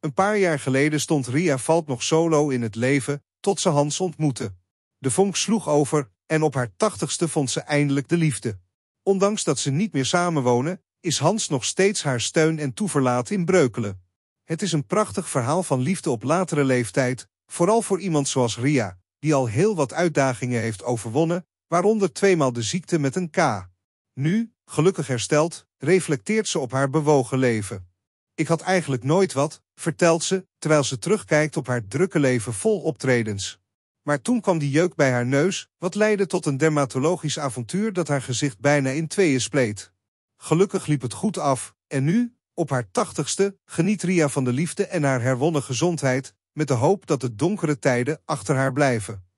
Een paar jaar geleden stond Ria Valt nog solo in het leven, tot ze Hans ontmoette. De vonk sloeg over en op haar tachtigste vond ze eindelijk de liefde. Ondanks dat ze niet meer samenwonen, is Hans nog steeds haar steun en toeverlaat in Breukelen. Het is een prachtig verhaal van liefde op latere leeftijd, vooral voor iemand zoals Ria, die al heel wat uitdagingen heeft overwonnen, waaronder tweemaal de ziekte met een K. Nu, gelukkig hersteld, reflecteert ze op haar bewogen leven. Ik had eigenlijk nooit wat, vertelt ze, terwijl ze terugkijkt op haar drukke leven vol optredens. Maar toen kwam die jeuk bij haar neus, wat leidde tot een dermatologisch avontuur dat haar gezicht bijna in tweeën spleet. Gelukkig liep het goed af, en nu, op haar tachtigste, geniet Ria van de liefde en haar herwonnen gezondheid, met de hoop dat de donkere tijden achter haar blijven.